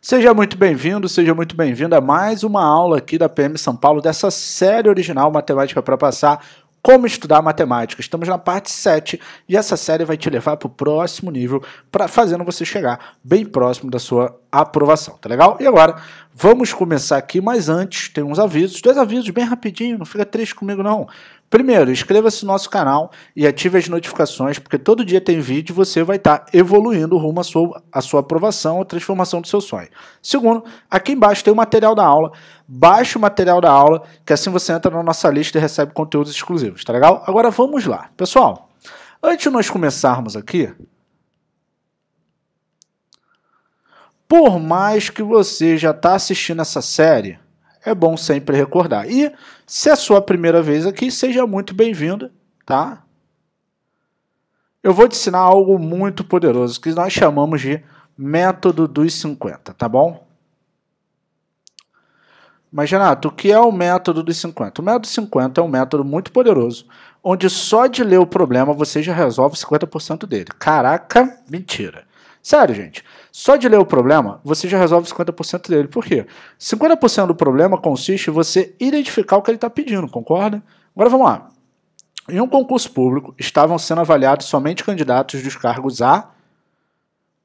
Seja muito bem-vindo, seja muito bem-vinda a mais uma aula aqui da PM São Paulo, dessa série original Matemática para Passar, como estudar matemática. Estamos na parte 7 e essa série vai te levar para o próximo nível, pra, fazendo você chegar bem próximo da sua aprovação, tá legal? E agora, vamos começar aqui, mas antes tem uns avisos, dois avisos bem rapidinho, não fica triste comigo não. Primeiro, inscreva-se no nosso canal e ative as notificações, porque todo dia tem vídeo e você vai estar tá evoluindo rumo à sua, à sua aprovação ou transformação do seu sonho. Segundo, aqui embaixo tem o material da aula. Baixe o material da aula, que assim você entra na nossa lista e recebe conteúdos exclusivos, tá legal? Agora vamos lá. Pessoal, antes de nós começarmos aqui, por mais que você já está assistindo essa série é bom sempre recordar. E se é a sua primeira vez aqui, seja muito bem-vindo, tá? Eu vou te ensinar algo muito poderoso que nós chamamos de método dos 50, tá bom? Mas, Renato, o que é o método dos 50? O método 50 é um método muito poderoso, onde só de ler o problema você já resolve 50% dele. Caraca, mentira. Sério, gente. Só de ler o problema, você já resolve 50% dele. Por quê? 50% do problema consiste em você identificar o que ele está pedindo, concorda? Agora vamos lá. Em um concurso público, estavam sendo avaliados somente candidatos dos cargos A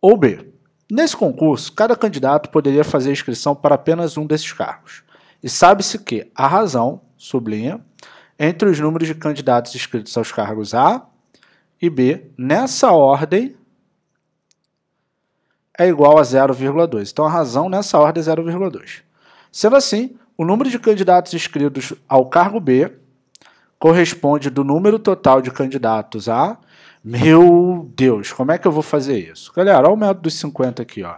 ou B. Nesse concurso, cada candidato poderia fazer inscrição para apenas um desses cargos. E sabe-se que a razão, sublinha, entre os números de candidatos inscritos aos cargos A e B, nessa ordem, é igual a 0,2. Então a razão nessa ordem é 0,2. Sendo assim, o número de candidatos inscritos ao cargo B corresponde do número total de candidatos a. Meu Deus, como é que eu vou fazer isso? Galera, olha o método dos 50 aqui, ó.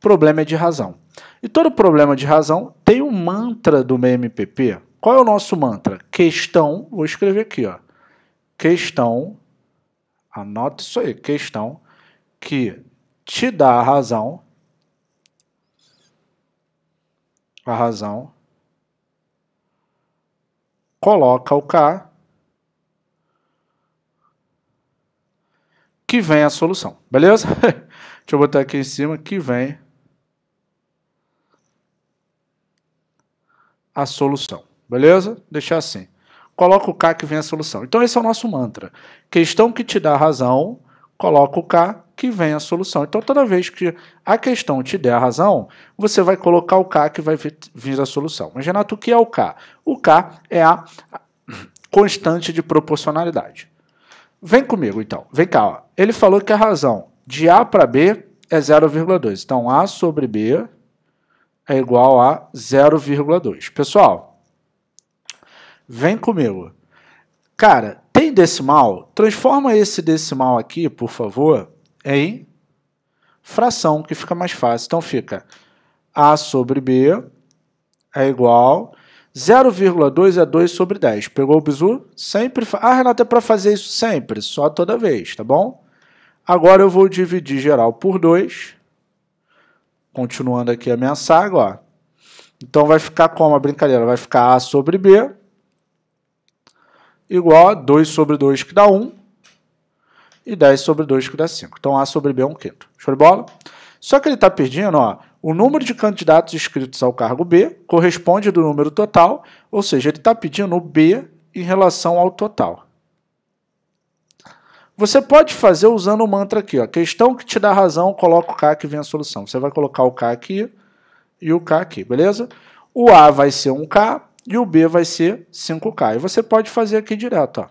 Problema é de razão. E todo problema de razão tem um mantra do MPP. Qual é o nosso mantra? Questão, vou escrever aqui, ó. Questão, anota isso aí, questão que te dá a razão, a razão, coloca o K, que vem a solução, beleza? Deixa eu botar aqui em cima que vem a solução, beleza? Deixar assim. Coloca o K que vem a solução. Então esse é o nosso mantra. Questão que te dá a razão, coloca o K que vem a solução. Então, toda vez que a questão te der a razão, você vai colocar o K que vai vir a solução. Mas, Renato, o que é o K? O K é a constante de proporcionalidade. Vem comigo, então. Vem cá. Ó. Ele falou que a razão de A para B é 0,2. Então, A sobre B é igual a 0,2. Pessoal, vem comigo. Cara, decimal? Transforma esse decimal aqui, por favor, em fração, que fica mais fácil. Então fica A sobre B é igual 0,2 é 2 sobre 10. Pegou o bizu? Sempre. Fa... Ah, Renato, é para fazer isso sempre, só toda vez, tá bom? Agora eu vou dividir geral por 2. Continuando aqui a minha saga, ó. Então vai ficar como a brincadeira? Vai ficar A sobre B igual a 2 sobre 2 que dá 1 e 10 sobre 2 que dá 5. Então A sobre B é 1 quinto. Show de bola? Só que ele está pedindo, ó, o número de candidatos inscritos ao cargo B corresponde do número total, ou seja, ele está pedindo o B em relação ao total. Você pode fazer usando o mantra aqui, ó. Questão que te dá razão, coloca o K que vem a solução. Você vai colocar o K aqui e o K aqui, beleza? O A vai ser um K, e o B vai ser 5K. E você pode fazer aqui direto. Ó.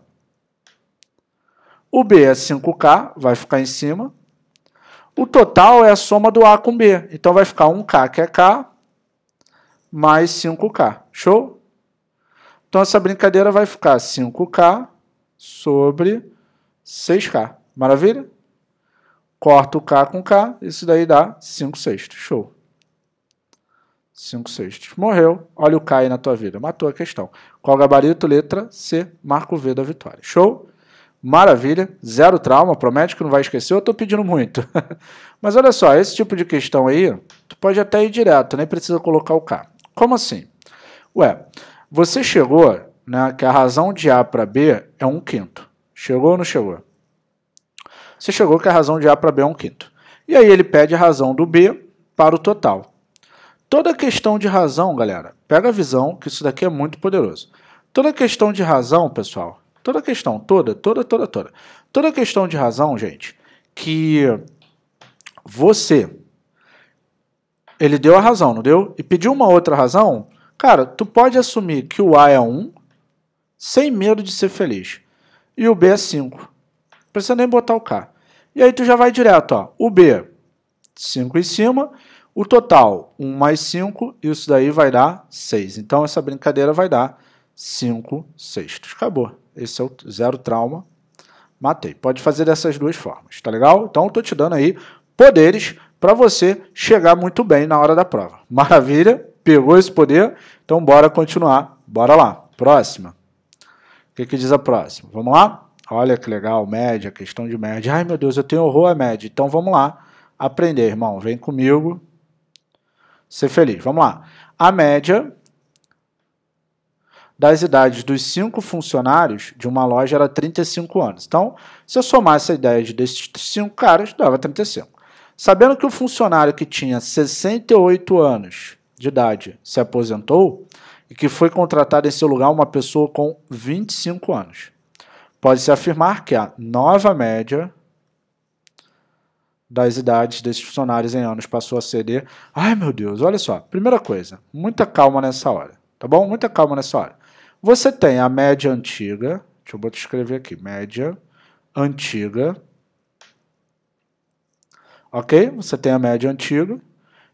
O B é 5K, vai ficar em cima. O total é a soma do A com B. Então vai ficar 1K, que é K, mais 5K. Show? Então essa brincadeira vai ficar 5K sobre 6K. Maravilha? Corta o K com K, isso daí dá 5 sextos. Show. 5 sextos. Morreu, olha o K aí na tua vida. Matou a questão. Qual gabarito? Letra C, marco V da vitória. Show? Maravilha, zero trauma, promete que não vai esquecer, eu tô pedindo muito. Mas olha só, esse tipo de questão aí, tu pode até ir direto, nem precisa colocar o K. Como assim? Ué, você chegou, né, que a razão de A para B é um quinto. Chegou ou não chegou? Você chegou que a razão de A para B é um quinto. E aí ele pede a razão do B para o total. Toda questão de razão, galera, pega a visão que isso daqui é muito poderoso. Toda questão de razão, pessoal, toda questão, toda, toda, toda, toda. Toda questão de razão, gente, que você ele deu a razão, não deu? E pediu uma outra razão? Cara, tu pode assumir que o A é 1 sem medo de ser feliz. E o B é 5. Não precisa nem botar o K. E aí tu já vai direto, ó. O B 5 em cima, o total, 1 mais 5, isso daí vai dar 6. Então, essa brincadeira vai dar 5 sextos. Acabou. Esse é o zero trauma. Matei. Pode fazer dessas duas formas, tá legal? Então, estou te dando aí poderes para você chegar muito bem na hora da prova. Maravilha? Pegou esse poder? Então, bora continuar. Bora lá. Próxima. O que, que diz a próxima? Vamos lá? Olha que legal, média, questão de média. Ai, meu Deus, eu tenho horror à média. Então, vamos lá aprender, irmão. Vem comigo ser feliz. Vamos lá. A média das idades dos cinco funcionários de uma loja era 35 anos. Então, se eu somasse a idade desses cinco caras, dava 35. Sabendo que o funcionário que tinha 68 anos de idade se aposentou e que foi contratada em seu lugar uma pessoa com 25 anos, pode-se afirmar que a nova média das idades desses funcionários em anos passou a ser de. Ai meu Deus, olha só. Primeira coisa, muita calma nessa hora, tá bom? Muita calma nessa hora. Você tem a média antiga, deixa eu botar escrever aqui, média antiga. Ok? Você tem a média antiga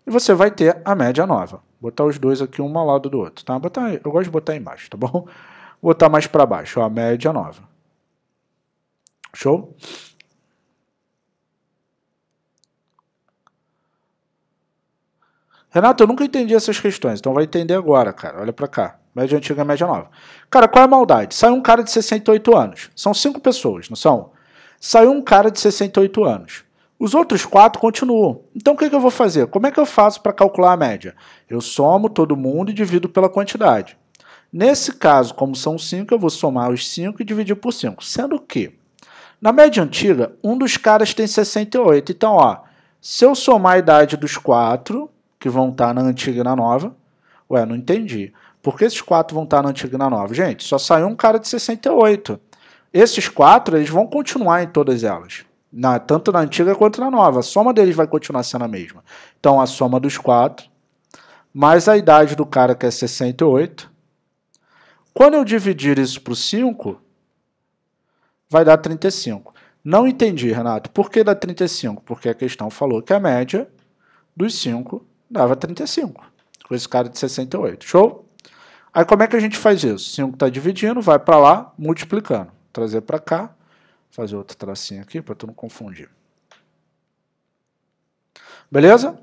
e você vai ter a média nova. Vou botar os dois aqui, um ao lado do outro, tá? Botar, eu gosto de botar embaixo, tá bom? Vou botar mais para baixo, ó, a média nova. Show? Renato, eu nunca entendi essas questões, então vai entender agora, cara. Olha para cá. Média antiga, média nova. Cara, qual é a maldade? Saiu um cara de 68 anos. São cinco pessoas, não são? Saiu um cara de 68 anos. Os outros quatro continuam. Então o que, que eu vou fazer? Como é que eu faço para calcular a média? Eu somo todo mundo e divido pela quantidade. Nesse caso, como são cinco, eu vou somar os cinco e dividir por cinco. Sendo que, na média antiga, um dos caras tem 68. Então, ó, se eu somar a idade dos quatro, que vão estar tá na antiga e na nova. Ué, não entendi. Por que esses quatro vão estar tá na antiga e na nova? Gente, só saiu um cara de 68. Esses quatro, eles vão continuar em todas elas. Na, tanto na antiga quanto na nova. A soma deles vai continuar sendo a mesma. Então, a soma dos quatro, mais a idade do cara que é 68. Quando eu dividir isso por 5, vai dar 35. Não entendi, Renato. Por que dá 35? Porque a questão falou que a média dos 5 dava 35. Com esse cara de 68. Show? Aí como é que a gente faz isso? 5 está dividindo, vai para lá, multiplicando. Trazer para cá, fazer outro tracinho aqui para tu não confundir. Beleza?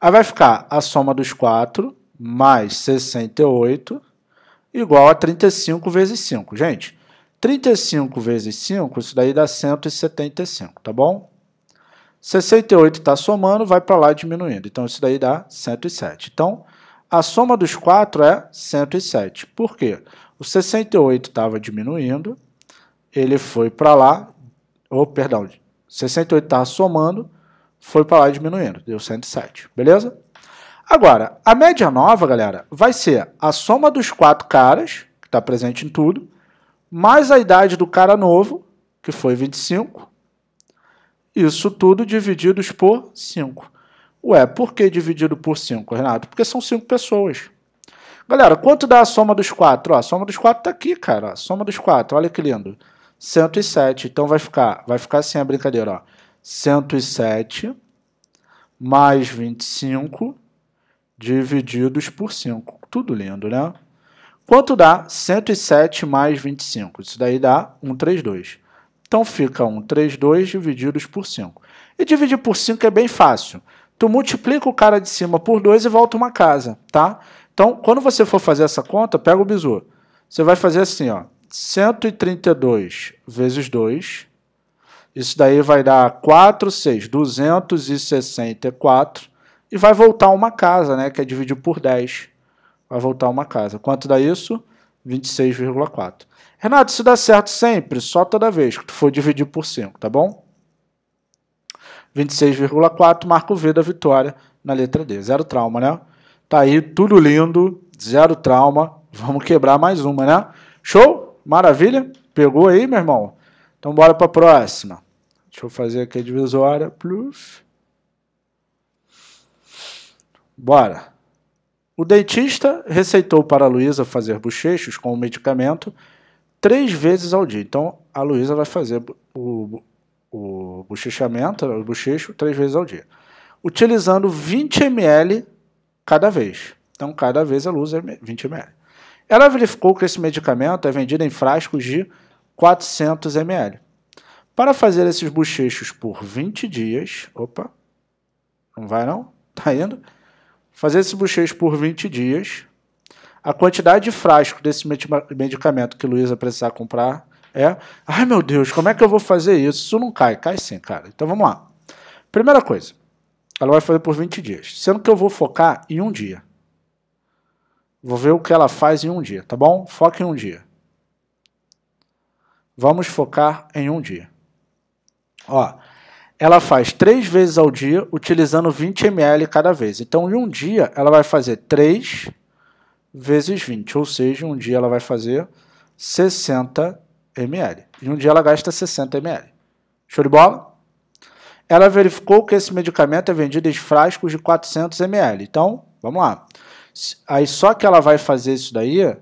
Aí vai ficar a soma dos 4 mais 68 igual a 35 vezes 5. Gente, 35 vezes 5, isso daí dá 175, tá bom? 68 está somando, vai para lá diminuindo. Então, isso daí dá 107. Então, a soma dos quatro é 107. Por quê? O 68 estava diminuindo, ele foi para lá, ou oh, perdão, 68 estava somando, foi para lá diminuindo, deu 107, beleza? Agora, a média nova, galera, vai ser a soma dos quatro caras, que está presente em tudo, mais a idade do cara novo, que foi 25, isso tudo dividido por 5. Ué, por que dividido por 5, Renato? Porque são 5 pessoas. Galera, quanto dá a soma dos 4? A soma dos 4 está aqui, cara. A soma dos 4, olha que lindo. 107. Então vai ficar, vai ficar assim a brincadeira, ó. 107 mais 25 divididos por 5. Tudo lindo, né? Quanto dá 107 mais 25? Isso daí dá 132. Então fica 1, 3, 2 divididos por 5. E dividir por 5 é bem fácil. Tu multiplica o cara de cima por 2 e volta uma casa, tá? Então, quando você for fazer essa conta, pega o bizu. Você vai fazer assim, ó. 132 vezes 2. Isso daí vai dar 4, 6, 264. E vai voltar uma casa, né? Que é dividir por 10. Vai voltar uma casa. Quanto dá isso? 26,4. Renato, isso dá certo sempre, só toda vez que tu for dividir por 5, tá bom? 26,4, marco V da vitória na letra D. Zero trauma, né? Tá aí, tudo lindo, zero trauma. Vamos quebrar mais uma, né? Show? Maravilha? Pegou aí, meu irmão? Então bora para a próxima. Deixa eu fazer aqui a divisória. Pluf. Bora. O dentista receitou para a Luísa fazer bochechos com o medicamento três vezes ao dia. Então, a Luísa vai fazer o, o bochechamento, o bochecho, três vezes ao dia. Utilizando 20 ml cada vez. Então, cada vez ela usa 20 ml. Ela verificou que esse medicamento é vendido em frascos de 400 ml. Para fazer esses bochechos por 20 dias... Opa, não vai não? Tá indo? fazer esse bochecho por 20 dias. A quantidade de frasco desse medicamento que Luísa precisar comprar é. Ai meu Deus, como é que eu vou fazer isso? Isso não cai. Cai sim, cara. Então vamos lá. Primeira coisa, ela vai fazer por 20 dias, sendo que eu vou focar em um dia. Vou ver o que ela faz em um dia, tá bom? Foca em um dia. Vamos focar em um dia. Ó, ela faz três vezes ao dia, utilizando 20 ml cada vez. Então, em um dia, ela vai fazer 3 vezes 20, ou seja, em um dia ela vai fazer 60 ml. Em um dia ela gasta 60 ml. Show de bola? Ela verificou que esse medicamento é vendido em frascos de 400 ml. Então, vamos lá. Aí só que ela vai fazer isso daí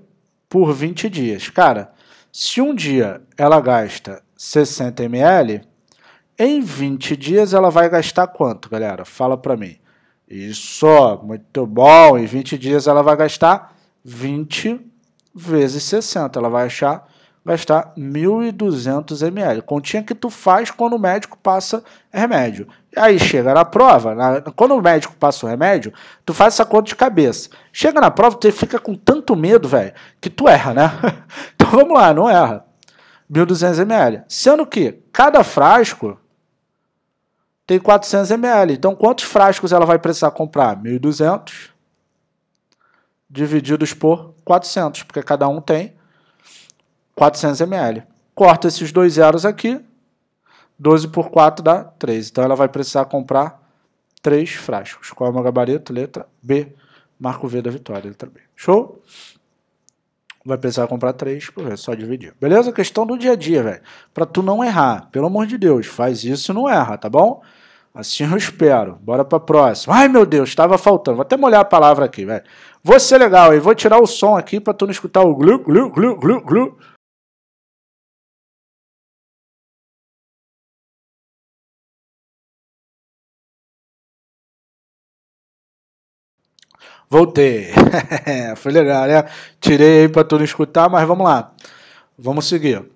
por 20 dias. Cara, se um dia ela gasta 60 ml, em 20 dias ela vai gastar quanto, galera? Fala para mim. Isso, muito bom. Em 20 dias ela vai gastar 20 vezes 60. Ela vai achar gastar 1.200 ml. Continha que tu faz quando o médico passa remédio. Aí chega na prova, na, quando o médico passa o remédio, tu faz essa conta de cabeça. Chega na prova, tu fica com tanto medo, velho, que tu erra, né? então vamos lá, não erra. 1.200 ml. Sendo que cada frasco tem 400 ml. Então, quantos frascos ela vai precisar comprar? 1.200 divididos por 400, porque cada um tem 400 ml. Corta esses dois zeros aqui, 12 por 4 dá 3. Então, ela vai precisar comprar 3 frascos. Qual é o meu gabarito? Letra B. Marco V da vitória, letra B. Show? vai precisar comprar três, é só dividir. Beleza? Questão do dia a dia, velho. Para tu não errar, pelo amor de Deus, faz isso e não erra, tá bom? Assim eu espero. Bora pra próxima. Ai, meu Deus, estava faltando. Vou até molhar a palavra aqui, velho. Vou ser legal e vou tirar o som aqui pra tu não escutar o glu, glu, glu, glu, glu. Voltei. Foi legal, né? Tirei aí para tu não escutar, mas vamos lá. Vamos seguir.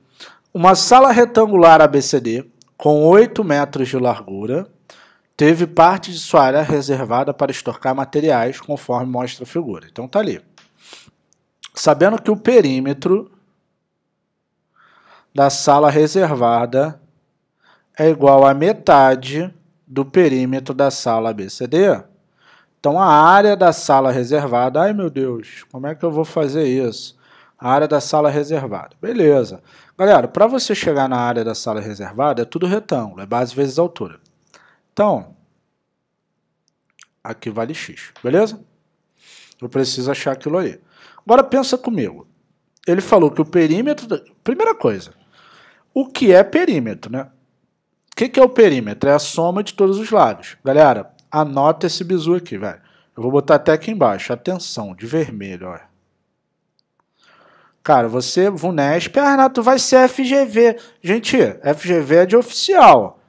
Uma sala retangular ABCD com 8 metros de largura, teve parte de sua área reservada para estocar materiais, conforme mostra a figura. Então tá ali. Sabendo que o perímetro da sala reservada é igual a metade do perímetro da sala BCD, então a área da sala reservada, ai meu Deus, como é que eu vou fazer isso? A área da sala reservada. Beleza. Galera, para você chegar na área da sala reservada, é tudo retângulo, é base vezes altura. Então, aqui vale x, beleza? Eu preciso achar aquilo aí. Agora pensa comigo. Ele falou que o perímetro... Primeira coisa, o que é perímetro, né? O que, que é o perímetro? É a soma de todos os lados. Galera, anota esse bizu aqui, velho. Eu vou botar até aqui embaixo. Atenção, de vermelho, olha. Cara, você, Vunesp, ah, Renato, vai ser FGV. Gente, FGV é de oficial.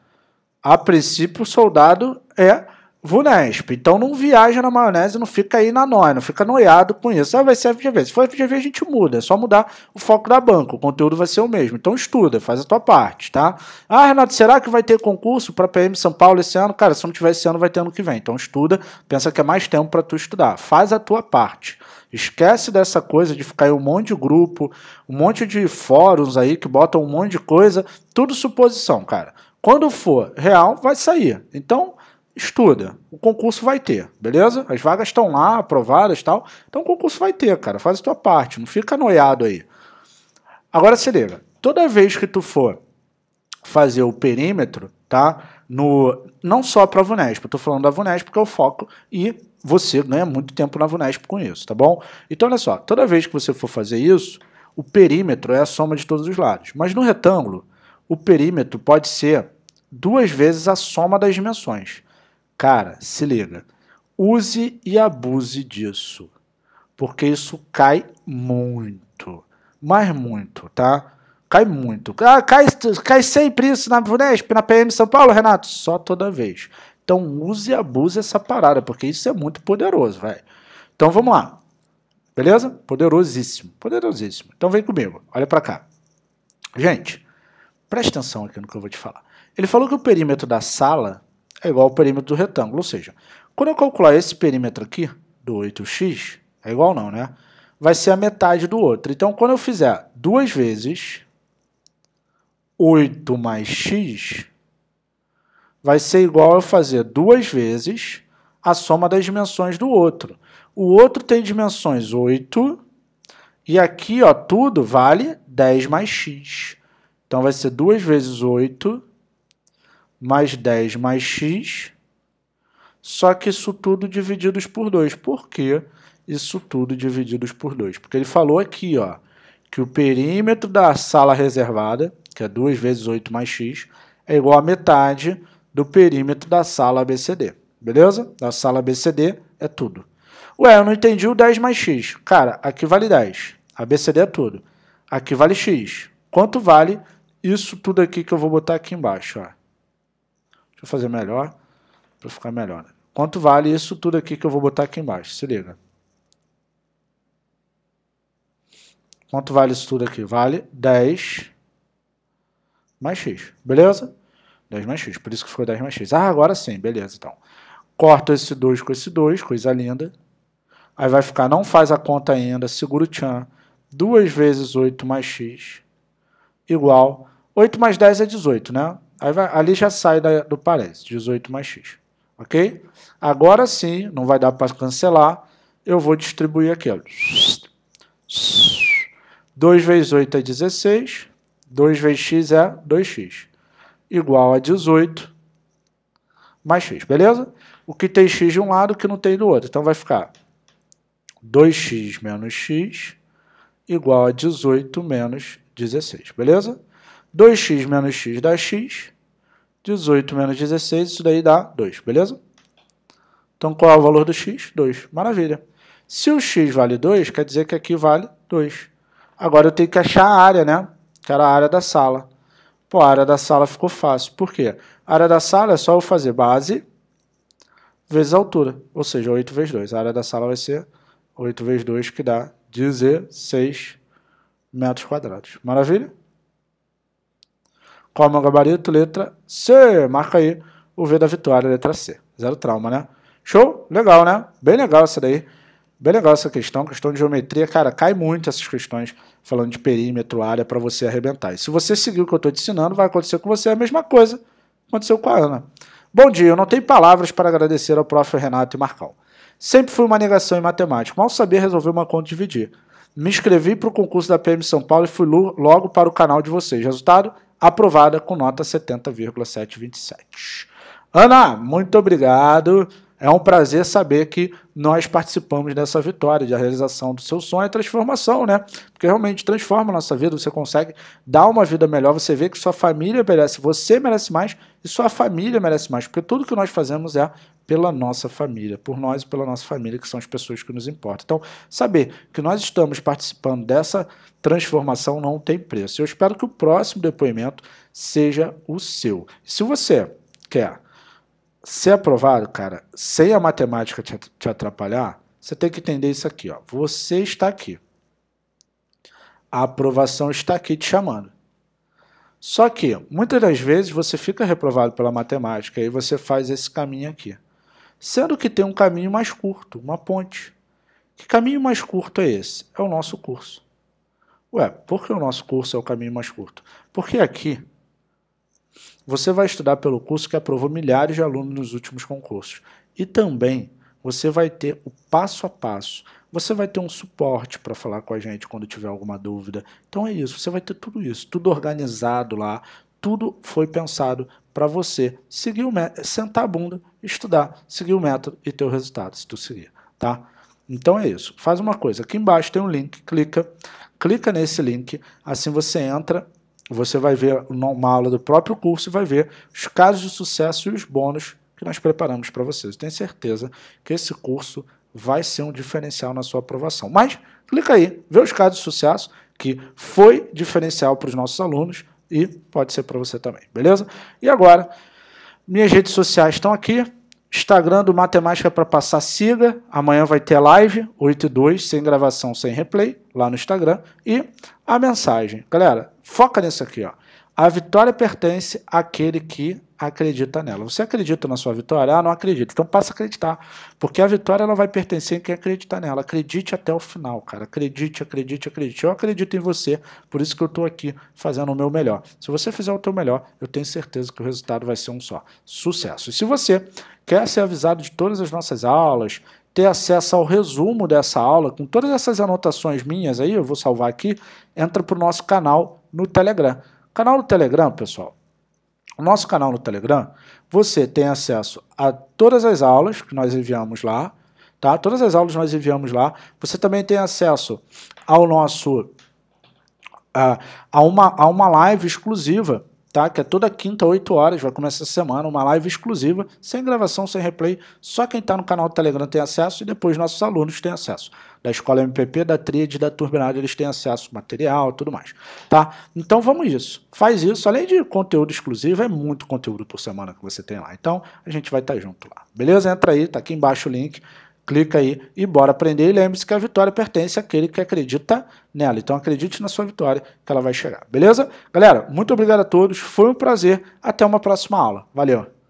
A princípio, o soldado é Vunesp. Então não viaja na maionese, não fica aí na nóia, não fica noiado com isso. Ah, vai ser FGV. Se for FGV, a gente muda. É só mudar o foco da banca. O conteúdo vai ser o mesmo. Então estuda, faz a tua parte, tá? Ah, Renato, será que vai ter concurso para PM São Paulo esse ano? Cara, se não tiver esse ano, vai ter ano que vem. Então estuda, pensa que é mais tempo para tu estudar. Faz a tua parte. Esquece dessa coisa de ficar aí um monte de grupo, um monte de fóruns aí que botam um monte de coisa. Tudo suposição, cara. Quando for real, vai sair. Então, estuda. O concurso vai ter, beleza? As vagas estão lá, aprovadas tal. Então, o concurso vai ter, cara. Faz a tua parte. Não fica noiado aí. Agora se liga. Toda vez que tu for fazer o perímetro, tá? No, não só para a Vunesp, Estou tô falando da Vunesp porque é o foco e você ganha muito tempo na Vunesp com isso, tá bom? Então olha só, toda vez que você for fazer isso, o perímetro é a soma de todos os lados. Mas no retângulo, o perímetro pode ser duas vezes a soma das dimensões. Cara, se liga. Use e abuse disso, porque isso cai muito, mas muito, tá? Cai muito. Ah, cai, cai sempre isso na Vunesp, na PM São Paulo, Renato? Só toda vez. Então use e abuse essa parada, porque isso é muito poderoso, velho. Então vamos lá. Beleza? Poderosíssimo, poderosíssimo. Então vem comigo, olha para cá. Gente, Preste atenção aqui no que eu vou te falar. Ele falou que o perímetro da sala é igual ao perímetro do retângulo, ou seja, quando eu calcular esse perímetro aqui, do 8x, é igual não, né? Vai ser a metade do outro. Então, quando eu fizer duas vezes 8 mais x, vai ser igual eu fazer duas vezes a soma das dimensões do outro. O outro tem dimensões 8, e aqui ó, tudo vale 10 mais x. Então vai ser 2 vezes 8 mais 10 mais x, só que isso tudo divididos por 2. Por que Isso tudo divididos por 2. Porque ele falou aqui ó, que o perímetro da sala reservada, que é 2 vezes 8 mais x, é igual a metade do perímetro da sala ABCD. Beleza? Da sala ABCD é tudo. Ué, eu não entendi o 10 mais x. Cara, aqui vale 10. ABCD é tudo. Aqui vale x. Quanto vale isso tudo aqui que eu vou botar aqui embaixo, ó. Deixa eu fazer melhor, para ficar melhor. Né? Quanto vale isso tudo aqui que eu vou botar aqui embaixo? Se liga. Quanto vale isso tudo aqui? Vale 10 mais x, beleza? 10 mais x, por isso que ficou 10 mais x. Ah, agora sim, beleza, então. Corto esse 2 com esse 2, coisa linda. Aí vai ficar, não faz a conta ainda, segura o tchan. 2 vezes 8 mais x igual 8 mais 10 é 18, né? Aí vai, ali já sai da, do parênteses, 18 mais x. Ok? Agora sim, não vai dar para cancelar, eu vou distribuir aqui. Ó. 2 vezes 8 é 16, 2 vezes x é 2x, igual a 18 mais x, beleza? O que tem x de um lado, o que não tem do outro. Então vai ficar 2x menos x igual a 18 menos 16, beleza? 2x menos x dá x. 18 menos 16, isso daí dá 2, beleza? Então, qual é o valor do x? 2. Maravilha. Se o x vale 2, quer dizer que aqui vale 2. Agora eu tenho que achar a área, né? Que era a área da sala. Pô, a área da sala ficou fácil. Por quê? A área da sala é só eu fazer base vezes a altura. Ou seja, 8 vezes 2. A área da sala vai ser 8 vezes 2, que dá 16 metros quadrados. Maravilha? Coma gabarito, letra C. Marca aí o V da vitória, letra C. Zero trauma, né? Show? Legal, né? Bem legal essa daí. Bem legal essa questão. Questão de geometria, cara, cai muito essas questões falando de perímetro, área, para você arrebentar. E se você seguir o que eu estou te ensinando, vai acontecer com você a mesma coisa aconteceu com a Ana. Bom dia, eu não tenho palavras para agradecer ao prof. Renato e Marcão. Sempre fui uma negação em matemática, mal sabia resolver uma conta dividir. Me inscrevi para o concurso da PM São Paulo e fui logo para o canal de vocês. Resultado? aprovada com nota 70,727. Ana, muito obrigado. É um prazer saber que nós participamos dessa vitória, da realização do seu sonho e transformação, né? Porque realmente transforma a nossa vida, você consegue dar uma vida melhor, você vê que sua família merece, você merece mais e sua família merece mais, porque tudo que nós fazemos é pela nossa família, por nós e pela nossa família, que são as pessoas que nos importam. Então, saber que nós estamos participando dessa transformação não tem preço. Eu espero que o próximo depoimento seja o seu. Se você quer ser aprovado, cara, sem a matemática te atrapalhar, você tem que entender isso aqui, ó. Você está aqui. A aprovação está aqui te chamando. Só que muitas das vezes você fica reprovado pela matemática e você faz esse caminho aqui sendo que tem um caminho mais curto, uma ponte. Que caminho mais curto é esse? É o nosso curso. Ué, por que o nosso curso é o caminho mais curto? Porque aqui você vai estudar pelo curso que aprovou milhares de alunos nos últimos concursos. E também você vai ter o passo a passo. Você vai ter um suporte para falar com a gente quando tiver alguma dúvida. Então é isso, você vai ter tudo isso, tudo organizado lá, tudo foi pensado para você seguir o sentar a bunda, estudar, seguir o método e ter o resultado, se tu seguir, tá? Então é isso. Faz uma coisa, aqui embaixo tem um link, clica, clica nesse link, assim você entra, você vai ver uma aula do próprio curso e vai ver os casos de sucesso e os bônus que nós preparamos para vocês. tenho certeza que esse curso vai ser um diferencial na sua aprovação. Mas clica aí, vê os casos de sucesso que foi diferencial para os nossos alunos e pode ser para você também, beleza? E agora, minhas redes sociais estão aqui. Instagram do Matemática para Passar, siga. Amanhã vai ter live, 8 e 2, sem gravação, sem replay, lá no Instagram. E a mensagem. Galera, foca nisso aqui. Ó. A vitória pertence àquele que acredita nela. Você acredita na sua vitória? Ah, não acredito. Então passa a acreditar, porque a vitória ela vai pertencer a quem acredita nela. Acredite até o final, cara. Acredite, acredite, acredite. Eu acredito em você, por isso que eu estou aqui fazendo o meu melhor. Se você fizer o teu melhor, eu tenho certeza que o resultado vai ser um só. Sucesso. E se você quer ser avisado de todas as nossas aulas, ter acesso ao resumo dessa aula, com todas essas anotações minhas aí, eu vou salvar aqui, entra para o nosso canal no Telegram. O canal do Telegram, pessoal, o nosso canal no Telegram, você tem acesso a todas as aulas que nós enviamos lá, tá? Todas as aulas nós enviamos lá. Você também tem acesso ao nosso a, ah, a, uma, a uma live exclusiva tá? Que é toda quinta, 8 horas, vai começar a semana, uma live exclusiva, sem gravação, sem replay. Só quem está no canal do Telegram tem acesso e depois nossos alunos têm acesso. Da escola MPP, da Tríade, da Turbinada, eles têm acesso material tudo mais, tá? Então vamos isso. Faz isso, além de conteúdo exclusivo, é muito conteúdo por semana que você tem lá. Então a gente vai estar tá junto lá. Beleza? Entra aí, tá aqui embaixo o link clica aí e bora aprender. E lembre-se que a vitória pertence àquele que acredita nela. Então acredite na sua vitória que ela vai chegar, beleza? Galera, muito obrigado a todos, foi um prazer. Até uma próxima aula. Valeu!